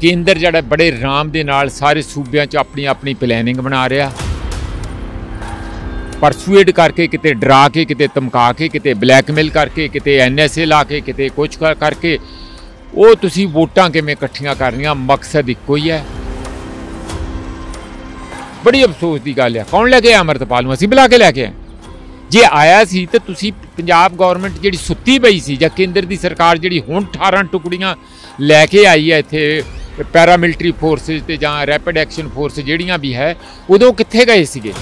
ਕੇਂਦਰ ਜਿਹੜਾ ਬੜੇ ਰਾਮ ਦੇ ਨਾਲ ਸਾਰੇ ਸੂਬਿਆਂ 'ਚ ਆਪਣੀ ਆਪਣੀ ਪਲੈਨਿੰਗ ਬਣਾ ਰਿਹਾ ਪਰਸੂਏਡ ਕਰਕੇ ਕਿਤੇ ਡਰਾ ਕੇ ਕਿਤੇ ਧਮਕਾ ਕੇ ਕਿਤੇ ਬਲੈਕਮੇਲ ਕਰਕੇ ਕਿਤੇ ਐਨਐਸਏ ਲਾ ਕੇ ਕਿਤੇ ਕੁਝ ਕਰਕੇ ਉਹ ਤੁਸੀਂ ਵੋਟਾਂ ਕਿਵੇਂ ਇਕੱਠੀਆਂ ਕਰਨੀਆਂ ਮਕਸਦ ਇੱਕੋ ਹੀ ਹੈ ਬੜੀ ਅਫਸੋਸ ਦੀ ਗੱਲ ਹੈ ਕੌਣ ਲੈ ਕੇ ਆ ਅਮਰਤਪਾਲ ਨੂੰ ਅਸੀਂ ਬੁਲਾ ਕੇ ਲੈ ਕੇ ਆਏ ਜੇ ਆਇਆ ਸੀ ਤੇ ਤੁਸੀਂ ਪੰਜਾਬ ਗਵਰਨਮੈਂਟ ਜਿਹੜੀ ਸੁੱਤੀ ਪਈ ਸੀ ਜਾਂ ਕੇਂਦਰ ਦੀ ਸਰਕਾਰ ਜਿਹੜੀ ਹੁਣ 18 ਟੁਕੜੀਆਂ ਲੈ ਕੇ ਆਈ ਹੈ ਇੱਥੇ ਪੈਰਾ ਮਿਲਟਰੀ ਫੋਰਸਸ ਤੇ ਜਾਂ ਰੈਪਿਡ ਐਕਸ਼ਨ ਫੋਰਸ ਜਿਹੜੀਆਂ ਵੀ ਹੈ ਉਦੋਂ ਕਿੱਥੇ ਗਏ ਸੀਗੇ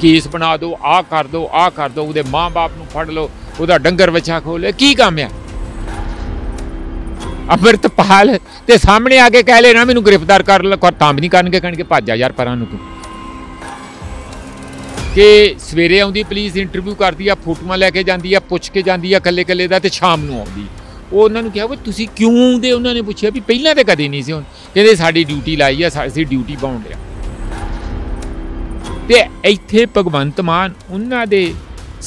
ਕੇਸ ਬਣਾ ਦਿਓ ਆ ਕਰ ਦਿਓ ਆ ਕਰ ਦਿਓ ਉਹਦੇ ਮਾਂ-ਬਾਪ ਨੂੰ ਫੜ ਲਓ ਉਹਦਾ ਡੰਗਰ ਵਿਛਾ ਖੋਲੇ ਕੀ ਕੰਮ ਆ ਅਮਰਤਪਾਲ ਤੇ ਸਾਹਮਣੇ ਆ ਕੇ ਕਹਿ ਲੈਣਾ ਮੈਨੂੰ ਗ੍ਰਿਫਤਾਰ ਕਰ ਲੈ ਤਾਂ ਵੀ ਨਹੀਂ ਕਰਨਗੇ ਕਹਿਣਗੇ ਜਾ ਯਾਰ ਪਰਾਂ ਨੂੰ ਤੂੰ ਕਿ ਸਵੇਰੇ ਆਉਂਦੀ ਪੁਲਿਸ ਇੰਟਰਵਿਊ ਕਰਦੀ ਆ ਫੋਟੋਆਂ ਲੈ ਕੇ ਜਾਂਦੀ ਆ ਪੁੱਛ ਕੇ ਜਾਂਦੀ ਆ ਕੱਲੇ ਕੱਲੇ ਦਾ ਤੇ ਸ਼ਾਮ ਨੂੰ ਆਉਂਦੀ ਉਹ ਉਹਨਾਂ ਨੂੰ ਕਿਹਾ ਵੀ ਤੁਸੀਂ ਕਿਉਂ ਦੇ ਉਹਨਾਂ ਨੇ ਪੁੱਛਿਆ ਵੀ ਪਹਿਲਾਂ ਤੇ ਕਦੇ ਨਹੀਂ ਸੀ ਹੁਣ ਕਹਿੰਦੇ ਸਾਡੀ ਡਿਊਟੀ ਲਾਈ ਆ ਸਾਡੀ ਡਿਊਟੀ ਬਾਉਂਡ ਆ ਤੇ ਇੱਥੇ ਭਗਵੰਤ ਮਾਨ ਉਹਨਾਂ ਦੇ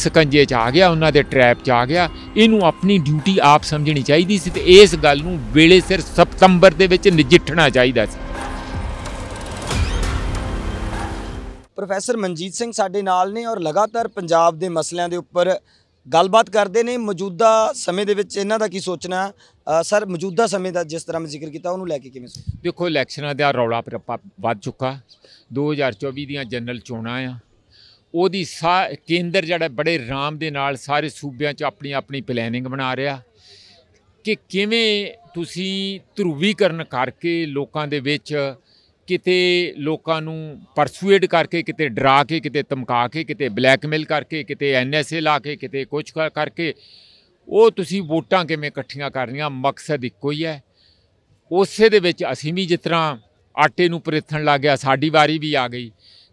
ਸਕੰਜੇ 'ਚ ਆ ਗਿਆ ਉਹਨਾਂ ਦੇ ਟ੍ਰੈਪ 'ਚ ਆ ਗਿਆ ਇਹਨੂੰ ਆਪਣੀ ਡਿਊਟੀ ਆਪ ਸਮਝਣੀ ਚਾਹੀਦੀ ਸੀ ਤੇ ਇਸ ਗੱਲ ਨੂੰ ਵੇਲੇ ਸਿਰ ਸਤੰਬਰ ਦੇ ਵਿੱਚ ਨਜਿੱਠਣਾ ਚਾਹੀਦਾ ਸੀ ਪ੍ਰੋਫੈਸਰ ਮਨਜੀਤ ਸਿੰਘ ਸਾਡੇ ਨਾਲ ਨੇ ਔਰ ਲਗਾਤਾਰ ਪੰਜਾਬ ਦੇ ਮਸਲਿਆਂ ਦੇ ਉੱਪਰ ਗੱਲਬਾਤ ਕਰਦੇ ਨੇ ਮੌਜੂਦਾ ਸਮੇਂ ਦੇ ਵਿੱਚ ਇਹਨਾਂ ਦਾ ਕੀ ਸੋਚਣਾ ਸਰ ਮੌਜੂਦਾ ਸਮੇਂ ਦਾ ਜਿਸ ਤਰ੍ਹਾਂ ਮੈਂ ਜ਼ਿਕਰ ਕੀਤਾ ਉਹਨੂੰ ਲੈ ਕੇ ਕਿਵੇਂ ਦੇਖੋ ਇਲੈਕਸ਼ਨਾਂ ਦਾ ਰੌਲਾ ਪਰਪਾ ਵੱਧ ਚੁੱਕਾ 2024 ਦੀਆਂ ਜਨਰਲ ਚੋਣਾਂ ਆ ਉਹਦੀ ਸਾ ਕੇਂਦਰ ਜਿਹੜਾ ਬੜੇ ਰਾਮ ਦੇ ਨਾਲ ਸਾਰੇ ਸੂਬਿਆਂ 'ਚ ਆਪਣੀ ਆਪਣੀ ਪਲੈਨਿੰਗ ਬਣਾ ਰਿਹਾ ਕਿ ਕਿਵੇਂ ਤੁਸੀਂ ਧਰੂਵੀਕਰਨ ਕਰਕੇ ਲੋਕਾਂ ਦੇ ਵਿੱਚ ਕਿਤੇ ਲੋਕਾਂ ਨੂੰ ਪਰਸੂਏਡ ਕਰਕੇ ਕਿਤੇ ਡਰਾ ਕੇ ਕਿਤੇ ਧਮਕਾ ਕੇ ਕਿਤੇ ਬਲੈਕਮੇਲ ਕਰਕੇ ਕਿਤੇ ਐਨਐਸਏ ਲਾ ਕੇ ਕਿਤੇ ਕੁਝ ਕਰਕੇ ਉਹ ਤੁਸੀਂ ਵੋਟਾਂ ਕਿਵੇਂ ਇਕੱਠੀਆਂ ਕਰਨੀਆਂ ਮਕਸਦ ਇੱਕੋ ਹੀ ਹੈ ਉਸੇ ਦੇ ਵਿੱਚ ਅਸੀਂ ਵੀ ਜਿਸ ਤਰ੍ਹਾਂ ਆਟੇ ਨੂੰ ਪਰੇਥਣ ਲੱਗ ਗਿਆ ਸਾਡੀ ਵਾਰੀ ਵੀ ਆ ਗਈ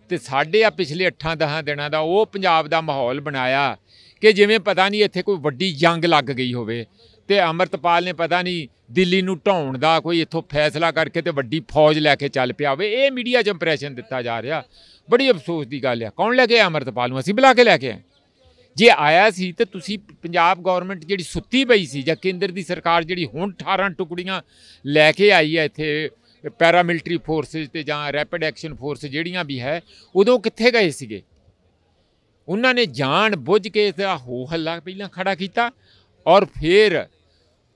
ਤੇ ਸਾਡੇ ਆ ਪਿਛਲੇ 8-10 ਦਿਨਾਂ ਦਾ ਉਹ ਪੰਜਾਬ ਦਾ ਮਾਹੌਲ ਬਣਾਇਆ ਕਿ ਜਿਵੇਂ ਪਤਾ ਨਹੀਂ ਇੱਥੇ ਕੋਈ ਵੱਡੀ ਜੰਗ ਲੱਗ ਗਈ ਹੋਵੇ ਤੇ ਅਮਰਤਪਾਲ ਨੇ ਪਤਾ ਨਹੀਂ ਦਿੱਲੀ ਨੂੰ ਢਾਉਣ ਦਾ ਕੋਈ ਇੱਥੋਂ ਫੈਸਲਾ ਕਰਕੇ ਤੇ ਵੱਡੀ ਫੌਜ ਲੈ ਕੇ ਚੱਲ ਪਿਆ ਹੋਵੇ ਇਹ ਮੀਡੀਆ 'ਚ ਇੰਪ੍ਰੈਸ਼ਨ ਦਿੱਤਾ ਜਾ ਰਿਹਾ ਬੜੀ ਅਫਸੋਸ ਦੀ ਗੱਲ ਆ ਕੌਣ ਲੈ ਕੇ ਅਮਰਤਪਾਲ ਨੂੰ ਅਸੀਂ ਬੁਲਾ ਕੇ ਲੈ ਕੇ ਆਏ ਜੇ ਆਇਆ ਸੀ ਤੇ ਤੁਸੀਂ ਪੰਜਾਬ ਗਵਰਨਮੈਂਟ ਜਿਹੜੀ ਸੁੱਤੀ ਪਈ ਸੀ ਜਾਂ ਕੇਂਦਰ ਦੀ ਸਰਕਾਰ ਜਿਹੜੀ ਹੁਣ 18 ਟੁਕੜੀਆਂ ਲੈ ਕੇ ਆਈ ਹੈ ਇੱਥੇ ਪੈਰਾਮਿਲਟਰੀ ਫੋਰਸਸ ਤੇ ਜਾਂ ਰੈਪਿਡ ਐਕਸ਼ਨ ਫੋਰਸ ਜਿਹੜੀਆਂ ਵੀ ਹੈ ਉਦੋਂ ਕਿੱਥੇ ਗਏ ਸੀਗੇ ਉਹਨਾਂ ਨੇ ਜਾਣ ਬੁੱਝ ਕੇ ਇਸ ਹੋ ਹੱਲਾ ਪਹਿਲਾਂ ਖੜਾ ਕੀਤਾ ਔਰ ਫਿਰ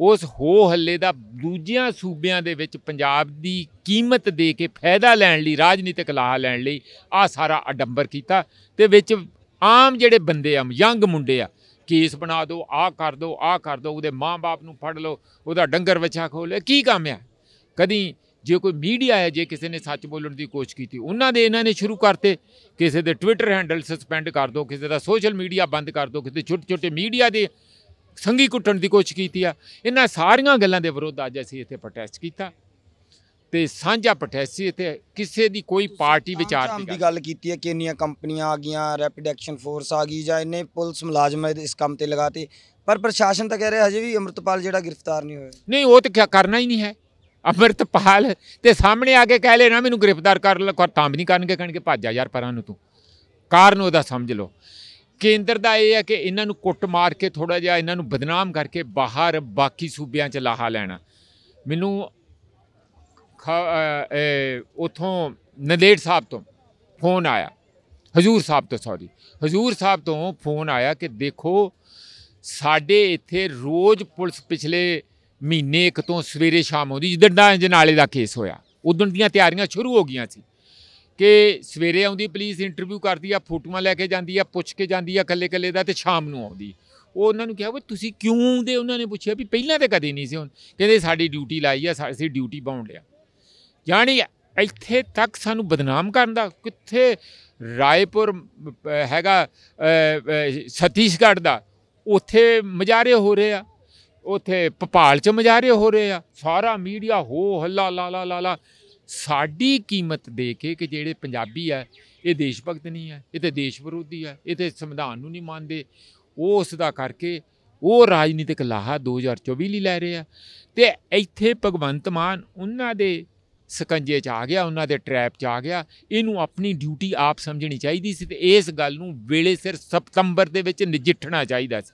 ਉਸ ਹੋ ਹੱਲੇ ਦਾ ਦੂਜਿਆਂ ਸੂਬਿਆਂ ਦੇ ਵਿੱਚ ਪੰਜਾਬ ਦੀ ਕੀਮਤ ਦੇ ਕੇ ਫਾਇਦਾ ਲੈਣ ਲਈ ਰਾਜਨੀਤਿਕ ਲਾਹ ਲੈਣ ਲਈ ਆ ਸਾਰਾ ਅਡੰਬਰ ਕੀਤਾ ਤੇ ਵਿੱਚ ਆਮ ਜਿਹੜੇ ਬੰਦੇ ਆ ਯੰਗ ਮੁੰਡੇ ਆ ਕੇਸ ਬਣਾ ਦਿਓ ਆ ਕਰ ਦਿਓ ਆ ਕਰ ਦਿਓ ਉਹਦੇ ਮਾਂ-ਬਾਪ ਨੂੰ ਫੜ ਲਓ ਉਹਦਾ ਡੰਗਰ ਵਿਛਾ ਖੋਲੇ ਕੀ ਕੰਮ ਆ ਕਦੀ ਜੇ ਕੋਈ ਮੀਡੀਆ ਹੈ ਜੇ ਕਿਸੇ ਨੇ ਸੱਚ ਬੋਲਣ ਦੀ ਕੋਸ਼ਿਸ਼ ਕੀਤੀ ਉਹਨਾਂ ਦੇ ਇਹਨਾਂ ਨੇ ਸ਼ੁਰੂ ਕਰਤੇ ਕਿਸੇ ਦੇ ਟਵਿੱਟਰ ਹੈਂਡਲ ਸਸਪੈਂਡ ਕਰ ਦਿਓ ਕਿਸੇ ਦਾ ਸੋਸ਼ਲ ਮੀਡੀਆ ਬੰਦ ਕਰ ਦਿਓ ਕਿਸੇ ਛੋਟੇ ਛੋਟੇ ਮੀਡੀਆ ਦੇ ਸੰਗੀ ਕੁੱਟਣ ਦੀ ਕੋਸ਼ਿਸ਼ ਕੀਤੀ ਆ ਇਹਨਾਂ ਸਾਰੀਆਂ ਗੱਲਾਂ ਦੇ ਵਿਰੁੱਧ ਅੱਜ ਅਸੀਂ ਇੱਥੇ ਪ੍ਰੋਟੈਸਟ ਕੀਤਾ ਤੇ ਸਾਂਝਾ ਪ੍ਰੋਟੈਸਟ ਸੀ ਇੱਥੇ ਕਿਸੇ ਦੀ ਕੋਈ ਪਾਰਟੀ ਵਿਚਾਰ ਦੀ ਗੱਲ ਕੀਤੀ ਹੈ ਕਿ ਇੰਨੀਆਂ ਕੰਪਨੀਆਂ ਆ ਗਈਆਂ ਰੈਪਿਡ ਐਕਸ਼ਨ ਫੋਰਸ ਆ ਗਈ ਜਾਂ ਇੰਨੇ ਪੁਲਿਸ ਮੁਲਾਜ਼ਮ ਇਸ ਕੰਮ ਤੇ ਲਗਾਤੇ ਪਰ ਪ੍ਰਸ਼ਾਸਨ ਤਾਂ ਕਹਿ ਰਿਹਾ ਹਜੇ ਵੀ ਅਮਰਤਪਾਲ ਜਿਹੜਾ ਗ੍ਰਿਫਤਾਰ ਨਹੀਂ ਹੋਇਆ ਨਹੀਂ ਉਹ ਤਾਂ ਕੀ ਕਰਨਾ ਹੀ ਨਹੀਂ ਹੈ ਅਮਰਤਪਾਲ ਤੇ ਸਾਹਮਣੇ ਆ ਕੇ ਕਹਿ ਲੈਣਾ ਮੈਨੂੰ ਗ੍ਰਿਫਤਾਰ ਕਰ ਲੈ ਤਾਂ ਵੀ ਨਹੀਂ ਕਰਨਗੇ ਕਹਿਣਗੇ ਭੱਜ ਜਾ ਯਾਰ ਪਰਾਂ ਨੂੰ ਤੂੰ ਕਾਰਨ ਉਹਦਾ ਸਮਝ ਲਓ ਕੇਂਦਰ ਦਾ ਇਹ ਹੈ ਕਿ ਇਹਨਾਂ ਨੂੰ ਕੁੱਟ ਮਾਰ ਕੇ ਥੋੜਾ ਜਿਹਾ ਇਹਨਾਂ ਨੂੰ ਬਦਨਾਮ ਕਰਕੇ ਬਾਹਰ ਬਾਕੀ ਸੂਬਿਆਂ 'ਚ ਲਾਹਾ ਲੈਣਾ ਮੈਨੂੰ ਉਥੋਂ ਨੰਦੇੜ ਸਾਹਿਬ ਤੋਂ ਫੋਨ ਆਇਆ ਹਜੂਰ ਸਾਹਿਬ ਤੋਂ ਸੌਰੀ ਹਜੂਰ ਸਾਹਿਬ ਤੋਂ ਫੋਨ ਆਇਆ ਕਿ ਦੇਖੋ ਸਾਡੇ ਇੱਥੇ ਰੋਜ਼ ਪੁਲਿਸ ਪਿਛਲੇ ਮਹੀਨੇ ਇੱਕ ਤੋਂ ਸਵੇਰੇ ਸ਼ਾਮ ਆਉਂਦੀ ਜਿੱਦਾਂ ਜਨਾਲੇ ਦਾ ਕੇਸ ਹੋਇਆ ਉਦੋਂ ਦੀਆਂ ਤਿਆਰੀਆਂ ਸ਼ੁਰੂ ਹੋ ਗਈਆਂ ਸੀ ਕਿ ਸਵੇਰੇ ਆਉਂਦੀ ਪੁਲਿਸ ਇੰਟਰਵਿਊ ਕਰਦੀ ਆ ਫੋਟੋਆਂ ਲੈ ਕੇ ਜਾਂਦੀ ਆ ਪੁੱਛ ਕੇ ਜਾਂਦੀ ਆ ਕੱਲੇ ਕੱਲੇ ਦਾ ਤੇ ਸ਼ਾਮ ਨੂੰ ਆਉਂਦੀ ਉਹ ਉਹਨਾਂ ਨੂੰ ਕਿਹਾ ਵੀ ਤੁਸੀਂ ਕਿਉਂ ਆਉਂਦੇ ਉਹਨਾਂ ਨੇ ਪੁੱਛਿਆ ਵੀ ਪਹਿਲਾਂ ਤੇ ਕਦੇ ਨਹੀਂ ਸੀ ਹੁਣ ਕਹਿੰਦੇ ਸਾਡੀ ਡਿਊਟੀ ਲਾਈ ਆ ਅਸੀਂ ਡਿਊਟੀ ਬਾਉਂਡ ਲਿਆ ਯਾਨੀ ਇੱਥੇ ਤੱਕ ਸਾਨੂੰ ਬਦਨਾਮ ਕਰਨ ਦਾ ਕਿੱਥੇ ਰਾਏਪੁਰ ਹੈਗਾ ਛਤੀਸਗੜ੍ਹ ਦਾ ਉੱਥੇ ਮਜਾਰੇ ਹੋ ਰਹੇ ਆ ਉੱਥੇ ਪਪਾਲ 'ਚ ਮਜਾਰੇ ਹੋ ਰਹੇ ਆ ਸਾਰਾ ਮੀਡੀਆ ਹੋ ਹੱਲਾ ਲਾ ਲਾ ਲਾ ਲਾ ਸਾਡੀ ਕੀਮਤ ਦੇ ਕੇ ਕਿ ਜਿਹੜੇ ਪੰਜਾਬੀ ਆ ਇਹ ਦੇਸ਼ ਭਗਤ ਨਹੀਂ ਆ ਇਹ ਤੇ ਦੇਸ਼ ਵਿਰੋਧੀ ਆ ਇਹ ਤੇ ਸੰਵਿਧਾਨ ਨੂੰ ਨਹੀਂ ਮੰਨਦੇ ਉਹ ਉਸ ਦਾ ਕਰਕੇ ਉਹ ਰਾਜਨੀਤਿਕ ਲਾਹਾ 2024 ਲਈ ਲੈ ਰਹੇ ਆ ਤੇ ਇੱਥੇ ਭਗਵੰਤ ਮਾਨ ਉਹਨਾਂ ਦੇ ਸਕੰਜੇ 'ਚ ਆ ਗਿਆ ਉਹਨਾਂ ਦੇ ਟ੍ਰੈਪ 'ਚ ਆ ਗਿਆ ਇਹਨੂੰ ਆਪਣੀ ਡਿਊਟੀ ਆਪ ਸਮਝਣੀ ਚਾਹੀਦੀ ਸੀ ਤੇ ਇਸ ਗੱਲ ਨੂੰ ਵੇਲੇ ਸਿਰ ਸਤੰਬਰ ਦੇ ਵਿੱਚ ਨਜਿੱਠਣਾ ਚਾਹੀਦਾ ਸੀ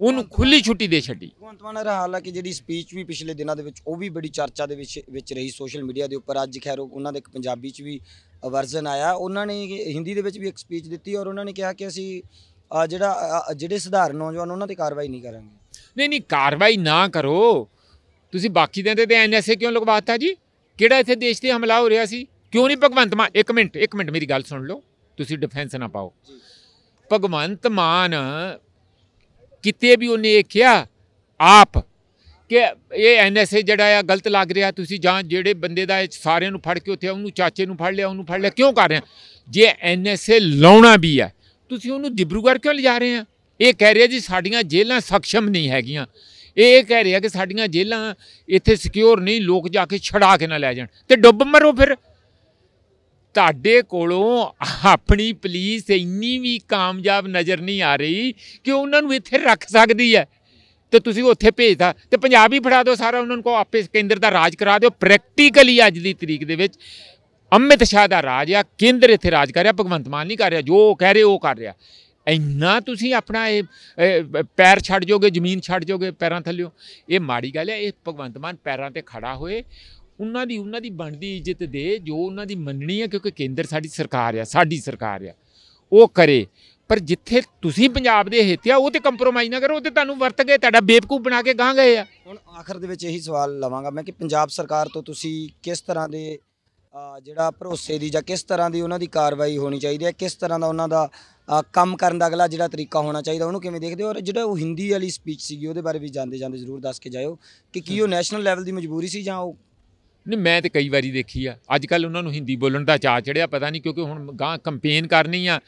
ਉਹਨੂੰ ਖੁੱਲੀ ਛੁੱਟੀ ਦੇ ਛੱਡੀ ਭਗਵੰਤ ਮਾਨ ਨੇ ਹਾਲਾਂਕਿ ਜਿਹੜੀ ਸਪੀਚ ਵੀ ਪਿਛਲੇ ਦਿਨਾਂ ਦੇ ਵਿੱਚ ਉਹ ਵੀ ਬੜੀ ਚਰਚਾ ਦੇ ਵਿੱਚ ਵਿੱਚ ਰਹੀ ਸੋਸ਼ਲ ਮੀਡੀਆ ਦੇ ਉੱਪਰ ਅੱਜ ਖੈਰ ਉਹਨਾਂ ਦਾ ਇੱਕ ਪੰਜਾਬੀ 'ਚ ਵੀ ਵਰਜ਼ਨ ਆਇਆ ਉਹਨਾਂ ਨੇ ਹਿੰਦੀ ਦੇ ਵਿੱਚ ਵੀ ਇੱਕ ਸਪੀਚ ਦਿੱਤੀ ਔਰ ਉਹਨਾਂ ਨੇ ਕਿਹਾ ਕਿ ਅਸੀਂ ਜਿਹੜਾ ਜਿਹੜੇ ਸਧਾਰਨ ਨੌਜਵਾਨ ਉਹਨਾਂ ਤੇ ਕਾਰਵਾਈ ਨਹੀਂ ਕਰਾਂਗੇ ਨਹੀਂ ਨਹੀਂ ਕਾਰਵਾਈ ਨਾ ਕਰੋ ਤੁਸੀਂ ਬਾਕੀ ਦੇ ਤੇ ਐਨਐਸਏ ਕਿਉਂ ਲਗਵਾਤਾ ਜੀ ਕਿਹੜਾ ਇੱਥੇ ਦੇਸ਼ ਤੇ ਹਮਲਾ ਹੋ ਰਿਹਾ ਸੀ ਕਿਉਂ ਨਹੀਂ ਭਗਵੰਤ ਮਾਨ 1 ਮਿੰਟ 1 ਮਿੰਟ ਮੇਰੀ ਗੱਲ ਸੁਣ ਲਓ ਤੁਸੀਂ ਡਿਫੈਂਸ ਨਾ ਪਾਓ ਭਗਵੰਤ ਮਾਨ ਕਿਤੇ ਵੀ ਉਹਨੇ ਇਹ ਕਿਹਾ ਆਪ ਕਿ ਇਹ ਐਨਐਸਏ ਜਿਹੜਾ ਆ ਗਲਤ ਲੱਗ ਰਿਹਾ ਤੁਸੀਂ ਜਾਂ ਜਿਹੜੇ ਬੰਦੇ ਦਾ ਸਾਰਿਆਂ ਨੂੰ ਫੜ ਕੇ ਉੱਥੇ ਉਹਨੂੰ ਚਾਚੇ ਨੂੰ ਫੜ ਲਿਆ ਉਹਨੂੰ ਫੜ ਲਿਆ ਕਿਉਂ ਕਰ ਰਹੇ ਜੇ ਐਨਐਸਏ ਲਾਉਣਾ ਵੀ ਆ ਤੁਸੀਂ ਉਹਨੂੰ ਡਿਬਰੂਗੜ੍ਹ ਕਿਉਂ ਲਿਜਾ ਰਹੇ ਆ ਇਹ ਕਹਿ ਰਿਹਾ ਜੀ ਸਾਡੀਆਂ ਜੇਲ੍ਹਾਂ ਸਖਸ਼ਮ ਨਹੀਂ ਹੈਗੀਆਂ ਇਹ ਕਹਿ ਰਿਹਾ ਕਿ ਸਾਡੀਆਂ ਜੇਲ੍ਹਾਂ ਇੱਥੇ ਸਿਕਿਉਰ ਨਹੀਂ ਲੋਕ ਜਾ ਕੇ ਛੜਾ ਕੇ ਨਾ ਲੈ ਜਾਣ ਤੇ ਡੁੱਬ ਮਰੋ ਫਿਰ ਤੁਹਾਡੇ ਕੋਲੋਂ ਆਪਣੀ ਪੁਲਿਸ ਇੰਨੀ ਵੀ ਕਾਮਯਾਬ ਨਜ਼ਰ ਨਹੀਂ ਆ ਰਹੀ ਕਿ ਉਹਨਾਂ ਨੂੰ ਇੱਥੇ ਰੱਖ ਸਕਦੀ ਹੈ ਤੇ ਤੁਸੀਂ ਉੱਥੇ ਭੇਜਦਾ ਤੇ ਪੰਜਾਬ ਹੀ ਫੜਾ ਦਿਓ ਸਾਰਾ ਉਹਨਾਂ ਨੂੰ ਆਪੇ ਕੇਂਦਰ ਦਾ ਰਾਜ ਕਰਾ ਦਿਓ ਪ੍ਰੈਕਟੀਕਲੀ ਅੱਜ ਦੀ ਤਰੀਕ ਦੇ ਵਿੱਚ ਅਮਿਤ ਸ਼ਾਹ ਦਾ ਰਾਜ ਆ ਕੇਂਦਰ ਇੱਥੇ ਰਾਜ ਕਰ ਰਿਹਾ ਭਗਵੰਤ ਮਾਨ ਨਹੀਂ ਕਰ ਰਿਹਾ ਜੋ ਕਹਿ ਰਹੇ ਉਹ ਕਰ ਰਿਹਾ ਇੰਨਾ ਤੁਸੀਂ ਆਪਣਾ ਇਹ ਪੈਰ ਛੱਡ ਜੋਗੇ ਜ਼ਮੀਨ ਛੱਡ ਜੋਗੇ ਪੈਰਾਂ ਥੱਲਿਓ ਇਹ ਮਾੜੀ ਗੱਲ ਹੈ ਇਹ ਭਗਵੰਤ ਮਾਨ ਪੈਰਾਂ ਤੇ ਖੜਾ ਹੋਏ ਉਹਨਾਂ ਦੀ ਉਹਨਾਂ ਦੀ ਬਣਦੀ ਇੱਜ਼ਤ ਦੇ ਜੋ ਉਹਨਾਂ ਦੀ ਮੰਨਣੀ ਹੈ ਕਿਉਂਕਿ ਕੇਂਦਰ ਸਾਡੀ ਸਰਕਾਰ ਆ ਸਾਡੀ ਸਰਕਾਰ ਆ ਉਹ ਕਰੇ ਪਰ ਜਿੱਥੇ ਤੁਸੀਂ ਪੰਜਾਬ ਦੇ ਹਿੱਤ ਆ ਉਹ ਤੇ ਕੰਪਰੋਮਾਈਜ਼ ਨਾ ਕਰੋ ਉਹ ਤੇ ਤੁਹਾਨੂੰ ਵਰਤ ਗਏ ਤੁਹਾਡਾ ਬੇਵਕੂਫ ਬਣਾ ਕੇ ਗਾਂ ਗਏ ਆ ਹੁਣ ਆਖਰ ਦੇ ਵਿੱਚ ਇਹੀ ਸਵਾਲ ਲਵਾਂਗਾ ਮੈਂ ਕਿ ਪੰਜਾਬ ਸਰਕਾਰ ਤੋਂ ਤੁਸੀਂ ਕਿਸ ਤਰ੍ਹਾਂ ਦੇ ਜਿਹੜਾ ਭਰੋਸੇ ਦੀ ਜਾਂ ਕਿਸ ਤਰ੍ਹਾਂ ਦੀ ਉਹਨਾਂ ਦੀ ਕਾਰਵਾਈ ਹੋਣੀ ਚਾਹੀਦੀ ਹੈ ਕਿਸ ਤਰ੍ਹਾਂ ਦਾ ਉਹਨਾਂ ਦਾ ਕੰਮ ਕਰਨ ਦਾ ਅਗਲਾ ਜਿਹੜਾ ਤਰੀਕਾ ਹੋਣਾ ਚਾਹੀਦਾ ਉਹਨੂੰ ਕਿਵੇਂ ਦੇਖਦੇ ਹੋ ਔਰ ਜਿਹੜਾ ਉਹ ਹਿੰਦੀ ਵਾਲੀ ਸਪੀਚ ਸੀਗੀ ਉਹਦੇ ਬਾਰੇ ਵੀ ਜਾਂਦੇ ਜਾਂਦੇ ਜ਼ਰੂਰ ਦੱਸ ਕੇ ਜਾਇਓ ਕਿ ਕੀ ਉਹ ਨੈਸ਼ਨਲ ਲੈਵਲ ਦੀ ਮਜਬੂਰੀ ਸੀ ਜਾਂ ਉਹ ਨਹੀਂ ਮੈਂ ਤੇ ਕਈ ਵਾਰੀ ਦੇਖੀ ਆ ਅੱਜ ਕੱਲ ਉਹਨਾਂ ਨੂੰ ਹਿੰਦੀ ਬੋਲਣ ਦਾ ਚਾਹ ਚੜਿਆ ਪਤਾ ਨਹੀਂ ਕਿਉਂਕਿ ਹੁਣ ਗਾਂ ਕੰਪੇਨ ਕਰਨੀ ਆ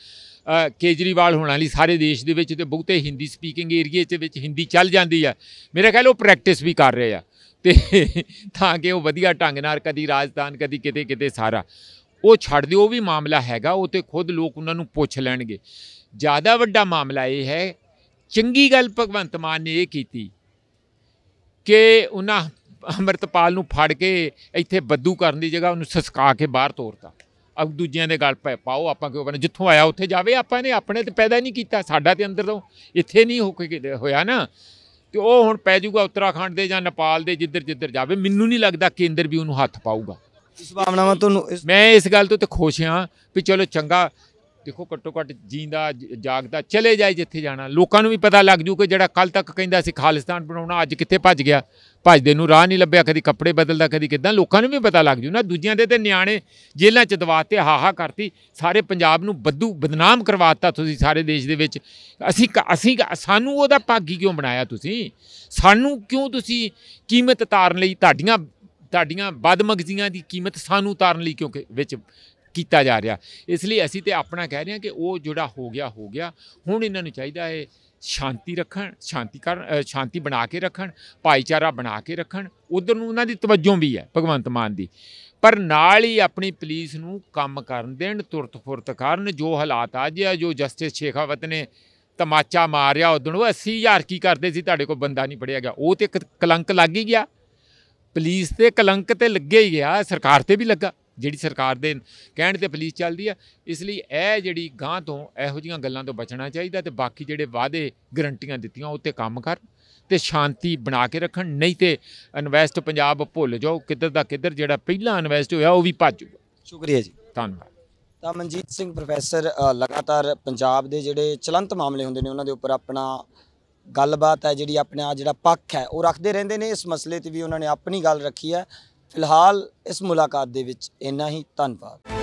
ਕੇਜਰੀਵਾਲ ਹੋਣਾਂ ਲਈ ਸਾਰੇ ਦੇਸ਼ ਦੇ ਵਿੱਚ ਤੇ ਬਹੁਤੇ ਹਿੰਦੀ ਸਪੀਕਿੰਗ ਏਰੀਆ 'ਚ ਵਿੱਚ ਹਿੰਦੀ ਚੱਲ ਜਾਂਦੀ ਆ ਮੇਰੇ ਖਿਆਲ ਉਹ ਪ੍ਰੈਕਟਿਸ ਵੀ ਕਰ ਰਹੇ ਆ ਤੇ ਤਾਂ ਕਿ ਉਹ ਵਧੀਆ ਢੰਗ ਨਾਲ ਕਦੀ ਰਾਜਸਥਾਨ ਕਦੀ ਕਿਤੇ ਕਿਤੇ ਸਾਰਾ ਉਹ ਛੱਡ ਦਿਓ ਉਹ ਵੀ ਮਾਮਲਾ ਹੈਗਾ ਉਹ ਤੇ ਖੁਦ ਲੋਕ ਉਹਨਾਂ ਨੂੰ ਪੁੱਛ ਲੈਣਗੇ ਜ਼ਿਆਦਾ ਵੱਡਾ ਮਾਮਲਾ ਇਹ ਹੈ ਚੰਗੀ ਗੱਲ ਭਗਵੰਤ ਮਾਨ ਨੇ ਇਹ ਕੀਤੀ ਕਿ ਉਹਨਾਂ ਅਮਰਤਪਾਲ ਨੂੰ ਫੜ ਕੇ ਇੱਥੇ ਬੱਦੂ ਕਰਨ ਦੀ ਜਗ੍ਹਾ ਉਹਨੂੰ ਸਸਕਾ ਕੇ ਬਾਹਰ ਤੋਰਤਾ ਅਬ ਦੂਜਿਆਂ ਦੇ ਗੱਲ ਪੈ ਪਾਓ ਆਪਾਂ ਕਿਉਂ ਬਣੇ ਜਿੱਥੋਂ ਆਇਆ ਉੱਥੇ ਜਾਵੇ ਆਪਾਂ ਨੇ ਆਪਣੇ ਤੇ ਪੈਦਾ ਨਹੀਂ ਕੀਤਾ ਸਾਡਾ ਤੇ ਅੰਦਰ ਤੋਂ ਇੱਥੇ ਨਹੀਂ ਹੋ ਕੇ ਹੋਇਆ ਨਾ ਤੇ ਉਹ ਹੁਣ ਪੈ ਜਾਊਗਾ ਉੱਤਰਾਖੰਡ ਦੇ ਜਾਂ ਨੇਪਾਲ ਦੇ ਜਿੱਧਰ ਜਿੱਧਰ ਜਾਵੇ ਮੈਨੂੰ ਨਹੀਂ ਲੱਗਦਾ ਕੇਂਦਰ ਵੀ ਉਹਨੂੰ ਹੱਥ ਪਾਊਗਾ ਇਸ ਭਾਵਨਾਵਾਂ ਤੁਹਾਨੂੰ ਮੈਂ ਇਸ ਗੱਲ ਤੋਂ ਤੇ ਖੁਸ਼ ਹਾਂ ਵੀ ਚਲੋ ਚੰਗਾ ਦੇਖੋ ਘੱਟੋ ਘੱਟ ਜੀਂਦਾ ਜਾਗਦਾ ਚਲੇ ਜਾਏ ਜਿੱਥੇ ਜਾਣਾ ਲੋਕਾਂ ਨੂੰ ਵੀ ਪਤਾ ਲੱਗ ਜੂ ਕਿ ਜਿਹੜਾ ਕੱਲ ਤੱਕ ਕਹਿੰਦਾ ਸੀ ਖਾਲਿਸਤਾਨ ਬਣਾਉਣਾ ਅੱਜ ਕਿੱਥੇ ਭੱਜ ਗਿਆ ਭੱਜਦੇ ਨੂੰ ਰਾਹ ਨਹੀਂ ਲੱਭਿਆ ਕਦੀ ਕੱਪੜੇ ਬਦਲਦਾ ਕਦੀ ਕਿਦਾਂ ਲੋਕਾਂ ਨੂੰ ਵੀ ਪਤਾ ਲੱਗ ਜੂ ਨਾ ਦੂਜਿਆਂ ਦੇ ਤੇ ਨਿਆਣੇ ਜੇਲ੍ਹਾਂ ਚ ਦਵਾਤੇ ਹਾਹਾ ਕਰਤੀ ਸਾਰੇ ਪੰਜਾਬ ਨੂੰ ਬੱਦੂ ਬਦਨਾਮ ਕਰਵਾਤਾ ਤੁਸੀਂ ਸਾਰੇ ਦੇਸ਼ ਦੇ ਵਿੱਚ ਅਸੀਂ ਅਸੀਂ ਸਾਨੂੰ ਉਹਦਾ ਭਾਗੀ ਕਿਉਂ ਬਣਾਇਆ ਤੁਸੀਂ ਸਾਨੂੰ ਕਿਉਂ ਤੁਸੀਂ ਕੀਮਤ ਤਾਰਨ ਲਈ ਤੁਹਾਡੀਆਂ ਤੁਹਾਡੀਆਂ ਬਦਮਗਜ਼ੀਆਂ ਦੀ ਕੀਮਤ ਸਾਨੂੰ ਤਾਰਨ ਲਈ ਕਿਉਂਕਿ ਵਿੱਚ ਕੀਤਾ ਜਾ ਰਿਹਾ ਇਸ ਲਈ ਅਸੀਂ ਤੇ ਆਪਣਾ ਕਹਿ ਰਹੇ ਹਾਂ ਕਿ ਉਹ ਜਿਹੜਾ ਹੋ ਗਿਆ ਹੋ ਗਿਆ ਹੁਣ ਇਹਨਾਂ ਨੂੰ ਚਾਹੀਦਾ ਹੈ ਸ਼ਾਂਤੀ ਰੱਖਣ ਸ਼ਾਂਤੀ ਕਰ ਸ਼ਾਂਤੀ ਬਣਾ ਕੇ ਰੱਖਣ ਭਾਈਚਾਰਾ ਬਣਾ ਕੇ ਰੱਖਣ ਉਧਰ ਨੂੰ ਉਹਨਾਂ ਦੀ ਤਵੱਜੋ ਵੀ ਹੈ ਭਗਵੰਤ ਮਾਨ ਦੀ ਪਰ ਨਾਲ ਹੀ ਆਪਣੀ ਪੁਲਿਸ ਨੂੰ ਕੰਮ ਕਰਨ ਦੇਣ ਤੁਰਤ ਫੁਰਤ ਕਰਨ ਜੋ ਹਾਲਾਤ ਆ ਜਿਆ ਜੋ ਜਸਟਿਸ ਸ਼ੇਖਾਵਤ ਨੇ ਤਮਾਚਾ ਮਾਰਿਆ ਉਦੋਂ ਉਹ 80000 ਕੀ ਕਰਦੇ ਸੀ ਤੁਹਾਡੇ ਕੋਲ ਬੰਦਾ ਨਹੀਂ ਪੜਿਆ ਗਿਆ ਉਹ ਤੇ ਕਲੰਕ ਲੱਗ ਹੀ ਗਿਆ ਪੁਲਿਸ ਤੇ ਕਲੰਕ ਤੇ ਲੱਗੇ ਹੀ ਗਿਆ ਸਰਕਾਰ ਤੇ ਵੀ ਲੱਗਾ ਜਿਹੜੀ ਸਰਕਾਰ ਦੇ ਕਹਿਣ ਤੇ ਪੁਲਿਸ ਚੱਲਦੀ ਆ ਇਸ ਲਈ ਇਹ ਜਿਹੜੀ ਗਾਂ ਤੋਂ ਇਹੋ ਜੀਆਂ ਗੱਲਾਂ ਤੋਂ ਬਚਣਾ ਚਾਹੀਦਾ ਤੇ ਬਾਕੀ ਜਿਹੜੇ ਵਾਅਦੇ ਗਰੰਟੀਆਂ ਦਿੱਤੀਆਂ ਉਹ ਤੇ ਕੰਮ ਕਰ ਤੇ ਸ਼ਾਂਤੀ ਬਣਾ ਕੇ ਰੱਖਣ ਨਹੀਂ ਤੇ ਇਨਵੈਸਟ ਪੰਜਾਬ ਭੁੱਲ ਜਾਓ ਕਿੱਧਰ ਦਾ ਕਿੱਧਰ ਜਿਹੜਾ ਪਹਿਲਾਂ ਇਨਵੈਸਟ ਹੋਇਆ ਉਹ ਵੀ ਭੱਜ ਜਾਊਗਾ ਸ਼ੁਕਰੀਆ ਜੀ ਧੰਨਵਾਦ ਤਾਂ ਮਨਜੀਤ ਸਿੰਘ ਪ੍ਰੋਫੈਸਰ ਲਗਾਤਾਰ ਪੰਜਾਬ ਦੇ ਜਿਹੜੇ ਚਲੰਤ ਮਾਮਲੇ ਹੁੰਦੇ ਨੇ ਉਹਨਾਂ ਦੇ ਉੱਪਰ ਆਪਣਾ ਗੱਲਬਾਤ ਹੈ ਜਿਹੜੀ ਆਪਣੇ ਆ ਜਿਹੜਾ ਪੱਖ ਹੈ ਉਹ ਰੱਖਦੇ ਰਹਿੰਦੇ ਨੇ ਇਸ ਮਸਲੇ ਤੇ ਵੀ ਉਹਨਾਂ ਨੇ ਆਪਣੀ ਗੱਲ ਰੱਖੀ ਹੈ ਫਿਲਹਾਲ ਇਸ ਮੁਲਾਕਾਤ ਦੇ ਵਿੱਚ ਇੰਨਾ ਹੀ ਧੰਨਵਾਦ